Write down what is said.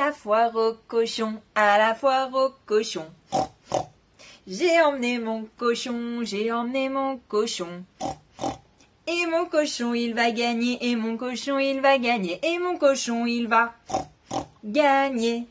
la foire au cochon, à la foire au cochon. J'ai emmené mon cochon, j'ai emmené mon cochon. Et mon cochon, il va gagner, et mon cochon, il va gagner, et mon cochon, il va gagner.